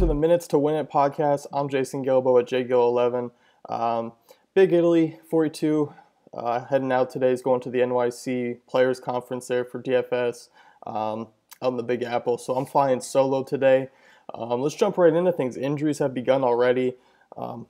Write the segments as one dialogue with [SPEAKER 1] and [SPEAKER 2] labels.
[SPEAKER 1] to the Minutes to Win It podcast. I'm Jason Gilbo at jg 11 Um, Big Italy 42 uh, heading out today is going to the NYC Players Conference there for DFS um, out in the Big Apple. So I'm flying solo today. Um, let's jump right into things. Injuries have begun already. Um,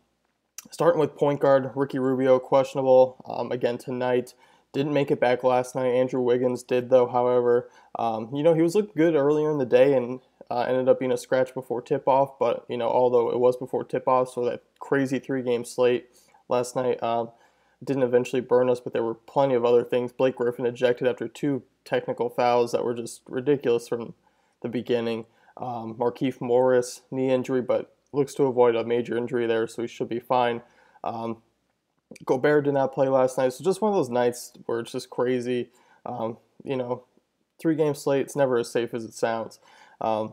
[SPEAKER 1] starting with point guard Ricky Rubio, questionable um, again tonight. Didn't make it back last night. Andrew Wiggins did, though. However, um, you know he was looking good earlier in the day, and uh, ended up being a scratch before tip off, but you know, although it was before tip off, so that crazy three game slate last night um, didn't eventually burn us, but there were plenty of other things. Blake Griffin ejected after two technical fouls that were just ridiculous from the beginning. Um, Markeith Morris, knee injury, but looks to avoid a major injury there, so he should be fine. Um, Gobert did not play last night, so just one of those nights where it's just crazy. Um, you know, three game slate, it's never as safe as it sounds. Um,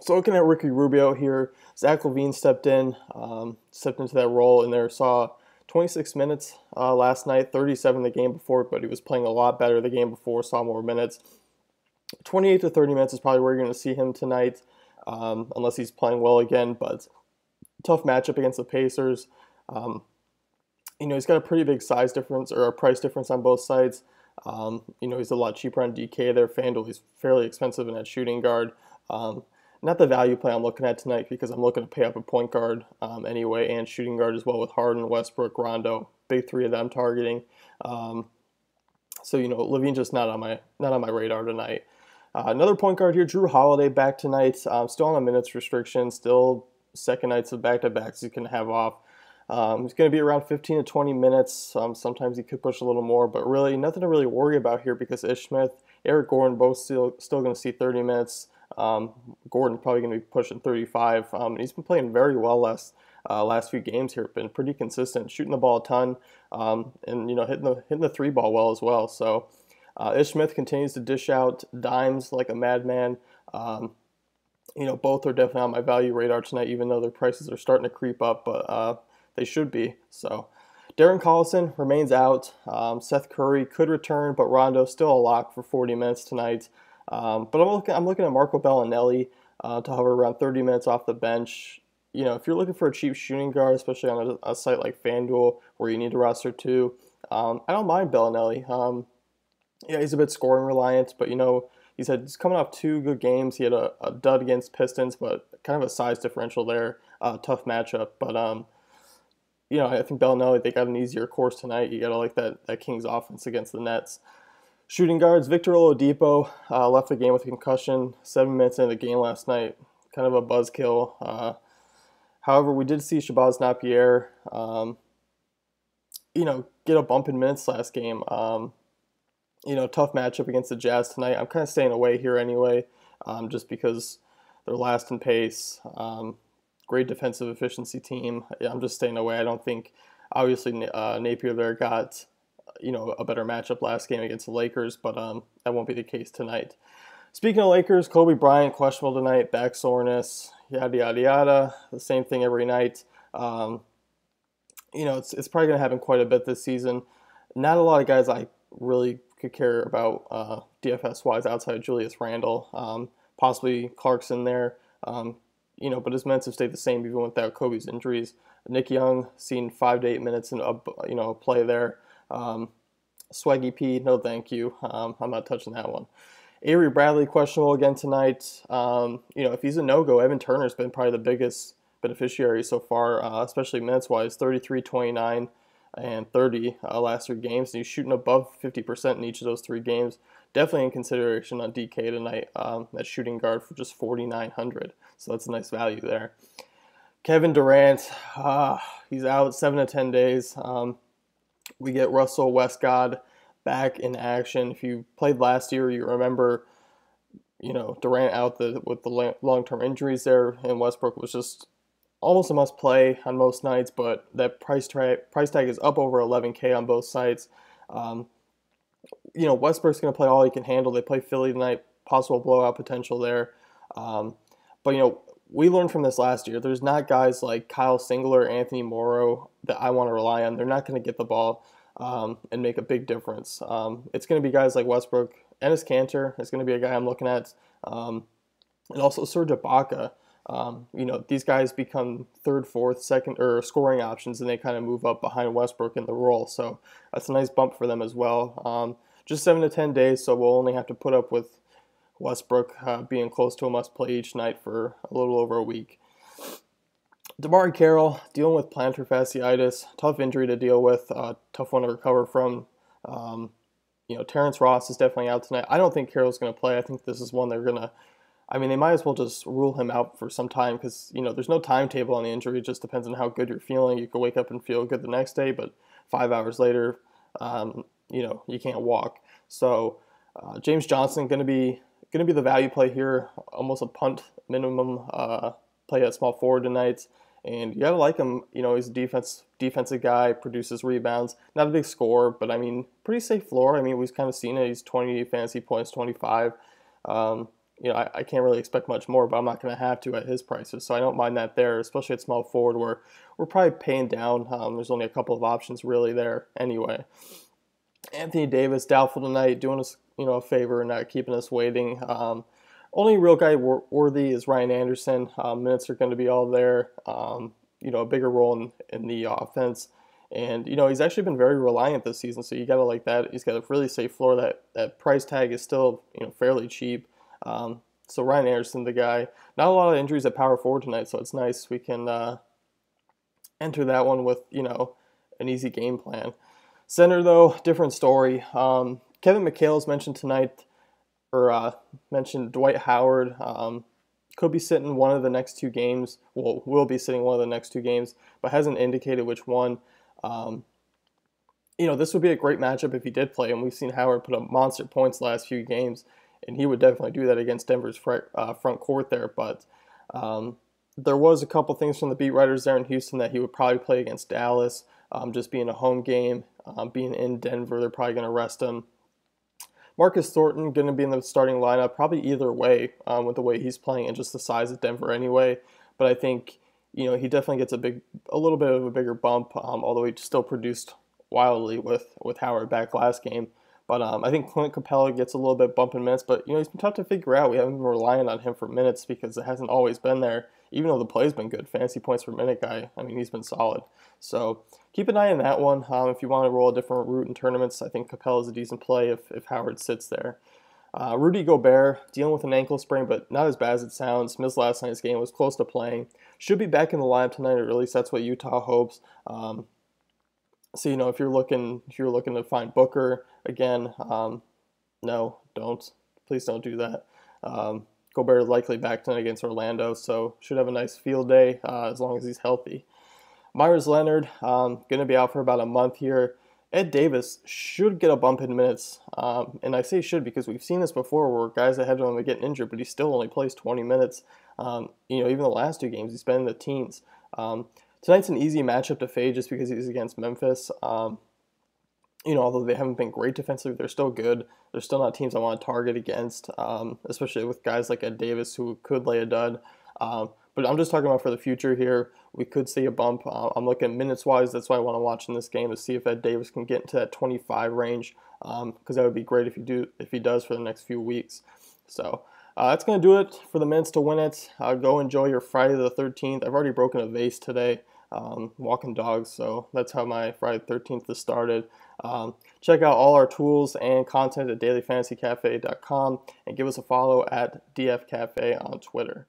[SPEAKER 1] so looking at Ricky Rubio here, Zach Levine stepped in, um, stepped into that role and there, saw 26 minutes uh, last night, 37 the game before, but he was playing a lot better the game before, saw more minutes. 28 to 30 minutes is probably where you're going to see him tonight, um, unless he's playing well again, but tough matchup against the Pacers. Um, you know, he's got a pretty big size difference or a price difference on both sides. Um, you know, he's a lot cheaper on DK there. FanDuel, he's fairly expensive in that shooting guard. Um, not the value play I'm looking at tonight because I'm looking to pay up a point guard um, anyway and shooting guard as well with Harden, Westbrook, Rondo, big three of them targeting. Um, so you know Levine just not on my not on my radar tonight. Uh, another point guard here, Drew Holiday back tonight. Um, still on a minutes restriction, still second nights of back to backs you can have off. Um, he's going to be around 15 to 20 minutes. Um, sometimes he could push a little more, but really nothing to really worry about here because Ish Smith, Eric Gordon both still still going to see 30 minutes. Um, Gordon's probably going to be pushing 35, um, and he's been playing very well last uh, last few games here. Been pretty consistent, shooting the ball a ton, um, and you know hitting the hitting the three ball well as well. So uh, Ish Smith continues to dish out dimes like a madman. Um, you know both are definitely on my value radar tonight, even though their prices are starting to creep up, but uh, they should be. So. Darren Collison remains out. Um, Seth Curry could return, but Rondo still a lock for 40 minutes tonight. Um, but I'm looking, I'm looking at Marco Bellinelli uh, to hover around 30 minutes off the bench. You know, if you're looking for a cheap shooting guard, especially on a, a site like FanDuel where you need a roster two, um, I don't mind Bellinelli. Um, yeah, he's a bit scoring reliant, but you know, he said he's coming off two good games. He had a, a dud against Pistons, but kind of a size differential there, uh, tough matchup. But um, you know, I think Bellinelli they got an easier course tonight. You got to like that that Kings offense against the Nets. Shooting guards, Victor Oladipo uh, left the game with a concussion seven minutes into the game last night. Kind of a buzzkill. Uh, however, we did see Shabazz Napier, um, you know, get a bump in minutes last game. Um, you know, tough matchup against the Jazz tonight. I'm kind of staying away here anyway, um, just because they're last in pace. Um, great defensive efficiency team. Yeah, I'm just staying away. I don't think, obviously, uh, Napier there got – you know a better matchup last game against the Lakers, but um, that won't be the case tonight. Speaking of Lakers, Kobe Bryant questionable tonight, back soreness, yada yada yada. The same thing every night. Um, you know, it's it's probably going to happen quite a bit this season. Not a lot of guys I really could care about uh, DFS wise outside Julius Randle, um, possibly Clarkson there. Um, you know, but his minutes have stayed the same even without Kobe's injuries. Nick Young seen five to eight minutes in a you know play there. Um, Swaggy P, no thank you. Um, I'm not touching that one. Avery Bradley questionable again tonight. Um, you know, if he's a no go, Evan Turner's been probably the biggest beneficiary so far, uh, especially minutes wise 33, 29, and 30 uh, last three games. And he's shooting above 50% in each of those three games. Definitely in consideration on DK tonight um, shooting guard for just 4,900. So that's a nice value there. Kevin Durant, uh, he's out seven to 10 days. Um, we get Russell Westgod back in action. If you played last year, you remember, you know, Durant out the, with the long term injuries there, and Westbrook was just almost a must play on most nights, but that price, tra- price tag is up over 11K on both sides. Um, you know, Westbrook's going to play all he can handle. They play Philly tonight, possible blowout potential there. Um, but, you know, we learned from this last year. There's not guys like Kyle Singler, Anthony Morrow that I want to rely on. They're not going to get the ball um, and make a big difference. Um, it's going to be guys like Westbrook, Ennis Cantor is going to be a guy I'm looking at, um, and also Serge Ibaka. Um, you know, these guys become third, fourth, second, or scoring options, and they kind of move up behind Westbrook in the role. So that's a nice bump for them as well. Um, just seven to ten days, so we'll only have to put up with Westbrook uh, being close to a must play each night for a little over a week. Damari Carroll dealing with plantar fasciitis, tough injury to deal with, uh, tough one to recover from. Um, you know, Terrence Ross is definitely out tonight. I don't think Carroll's going to play. I think this is one they're going to. I mean, they might as well just rule him out for some time because you know there's no timetable on the injury. It just depends on how good you're feeling. You could wake up and feel good the next day, but five hours later, um, you know, you can't walk. So uh, James Johnson going to be going to be the value play here, almost a punt minimum uh, play at small forward tonight. And you gotta like him. You know, he's a defense defensive guy, produces rebounds. Not a big score, but I mean, pretty safe floor. I mean, we've kind of seen it. He's 20 fantasy points, 25. Um, you know, I, I, can't really expect much more, but I'm not gonna have to at his prices, so I don't mind that there, especially at small forward where we're probably paying down. Um, there's only a couple of options really there anyway. Anthony Davis doubtful tonight, doing us you know a favor and not keeping us waiting. Um, only real guy wor- worthy is Ryan Anderson. Um, minutes are going to be all there. Um, you know, a bigger role in, in the offense. And you know he's actually been very reliant this season, so you gotta like that. He's got a really safe floor. That that price tag is still you know fairly cheap. Um, so Ryan Anderson, the guy. Not a lot of injuries at power forward tonight, so it's nice we can uh, enter that one with you know an easy game plan. Center though, different story. Um, Kevin McHale's mentioned tonight, or uh, mentioned Dwight Howard. Um, could be sitting one of the next two games. Well, will be sitting one of the next two games, but hasn't indicated which one. Um, you know, this would be a great matchup if he did play, and we've seen Howard put up monster points last few games, and he would definitely do that against Denver's front, uh, front court there. But um, there was a couple things from the beat writers there in Houston that he would probably play against Dallas, um, just being a home game, um, being in Denver, they're probably going to rest him. Marcus Thornton going to be in the starting lineup probably either way um, with the way he's playing and just the size of Denver anyway. But I think you know he definitely gets a big, a little bit of a bigger bump. Um, although he still produced wildly with with Howard back last game. But um, I think Clint Capella gets a little bit bump in minutes, but you know he's been tough to figure out. We haven't been relying on him for minutes because it hasn't always been there. Even though the play's been good, fancy points per minute guy. I mean, he's been solid. So keep an eye on that one. Um, if you want to roll a different route in tournaments, I think Capella is a decent play if, if Howard sits there. Uh, Rudy Gobert dealing with an ankle sprain, but not as bad as it sounds. Missed last night's game, was close to playing. Should be back in the lineup tonight, or at least that's what Utah hopes. Um, so you know, if you're looking, if you're looking to find Booker again, um, no, don't. Please don't do that. Um, Gobert likely back tonight against Orlando, so should have a nice field day uh, as long as he's healthy. Myers Leonard, um, going to be out for about a month here. Ed Davis should get a bump in minutes, um, and I say should because we've seen this before where guys ahead of him are getting injured, but he still only plays 20 minutes. Um, you know, even the last two games, he's been in the teens. Um, tonight's an easy matchup to fade just because he's against Memphis. Um, you know, although they haven't been great defensively, they're still good. They're still not teams I want to target against, um, especially with guys like Ed Davis who could lay a dud. Um, but I'm just talking about for the future here. We could see a bump. Uh, I'm looking minutes wise. That's why I want to watch in this game to see if Ed Davis can get into that 25 range because um, that would be great if he do if he does for the next few weeks. So. Uh, that's going to do it for the minutes to win it. Uh, go enjoy your Friday the 13th. I've already broken a vase today, um, walking dogs, so that's how my Friday 13th has started. Um, check out all our tools and content at dailyfantasycafe.com and give us a follow at DFCafe on Twitter.